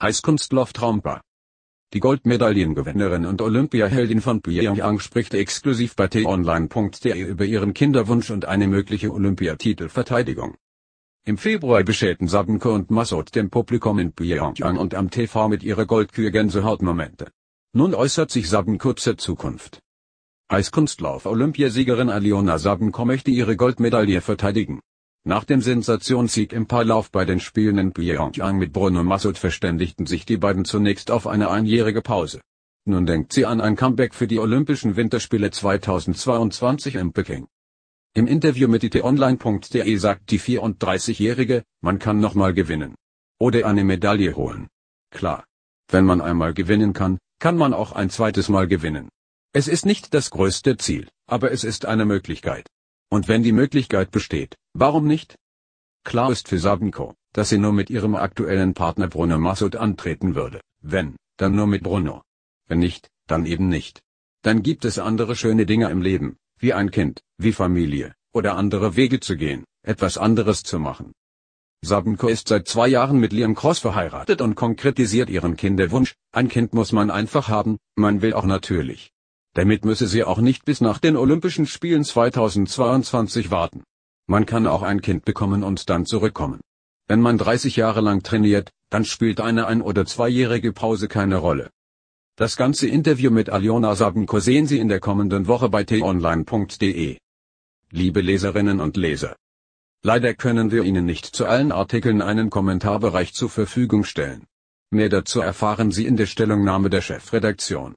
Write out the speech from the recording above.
Eiskunstlauf-Traumbar. Die Goldmedaillengewinnerin und Olympiaheldin von Pyongyang spricht exklusiv bei t-online.de über ihren Kinderwunsch und eine mögliche Olympiatitelverteidigung. Im Februar beschälten Sabenko und Massoud dem Publikum in Pyongyang und am TV mit ihrer Goldkühe Gänsehautmomente. Nun äußert sich Sabenko zur Zukunft. Eiskunstlauf-Olympiasiegerin Aliona Sabenko möchte ihre Goldmedaille verteidigen. Nach dem Sensationssieg im Paarlauf bei den Spielen in Pyeongchang mit Bruno Massot verständigten sich die beiden zunächst auf eine einjährige Pause. Nun denkt sie an ein Comeback für die Olympischen Winterspiele 2022 in Peking. Im Interview mit itonline.de sagt die 34-Jährige, man kann nochmal gewinnen. Oder eine Medaille holen. Klar. Wenn man einmal gewinnen kann, kann man auch ein zweites Mal gewinnen. Es ist nicht das größte Ziel, aber es ist eine Möglichkeit. Und wenn die Möglichkeit besteht, warum nicht? Klar ist für Sabenko, dass sie nur mit ihrem aktuellen Partner Bruno Massoud antreten würde. Wenn, dann nur mit Bruno. Wenn nicht, dann eben nicht. Dann gibt es andere schöne Dinge im Leben, wie ein Kind, wie Familie, oder andere Wege zu gehen, etwas anderes zu machen. Sabenko ist seit zwei Jahren mit Liam Cross verheiratet und konkretisiert ihren Kinderwunsch, ein Kind muss man einfach haben, man will auch natürlich. Damit müsse sie auch nicht bis nach den Olympischen Spielen 2022 warten. Man kann auch ein Kind bekommen und dann zurückkommen. Wenn man 30 Jahre lang trainiert, dann spielt eine ein- oder zweijährige Pause keine Rolle. Das ganze Interview mit Aliona Sabenko sehen Sie in der kommenden Woche bei t-online.de. Liebe Leserinnen und Leser. Leider können wir Ihnen nicht zu allen Artikeln einen Kommentarbereich zur Verfügung stellen. Mehr dazu erfahren Sie in der Stellungnahme der Chefredaktion.